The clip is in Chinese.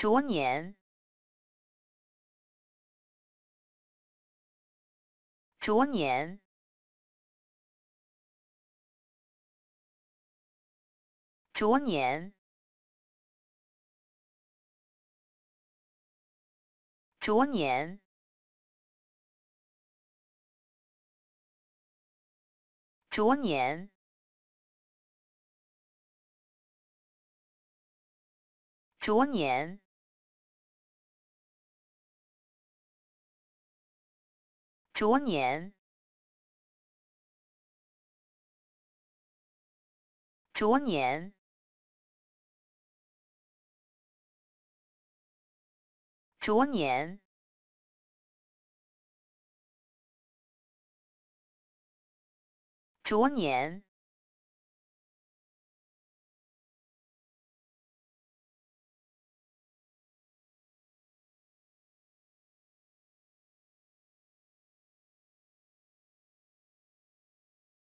逐年，逐年，逐年，逐年，逐年，逐年。逐年，逐年，逐年，逐年。